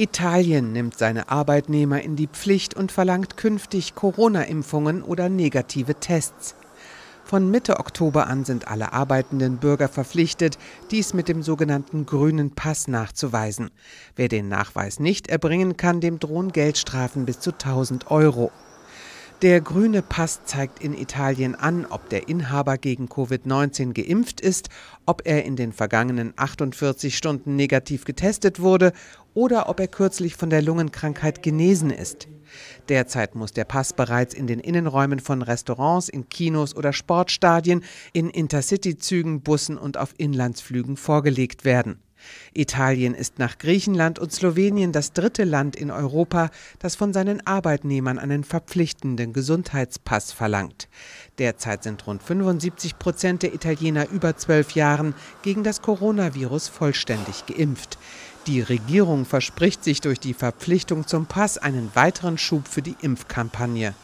Italien nimmt seine Arbeitnehmer in die Pflicht und verlangt künftig Corona-Impfungen oder negative Tests. Von Mitte Oktober an sind alle arbeitenden Bürger verpflichtet, dies mit dem sogenannten grünen Pass nachzuweisen. Wer den Nachweis nicht erbringen kann, dem drohen Geldstrafen bis zu 1000 Euro. Der grüne Pass zeigt in Italien an, ob der Inhaber gegen Covid-19 geimpft ist, ob er in den vergangenen 48 Stunden negativ getestet wurde oder ob er kürzlich von der Lungenkrankheit genesen ist. Derzeit muss der Pass bereits in den Innenräumen von Restaurants, in Kinos oder Sportstadien, in Intercity-Zügen, Bussen und auf Inlandsflügen vorgelegt werden. Italien ist nach Griechenland und Slowenien das dritte Land in Europa, das von seinen Arbeitnehmern einen verpflichtenden Gesundheitspass verlangt. Derzeit sind rund 75 Prozent der Italiener über zwölf Jahren gegen das Coronavirus vollständig geimpft. Die Regierung verspricht sich durch die Verpflichtung zum Pass einen weiteren Schub für die Impfkampagne.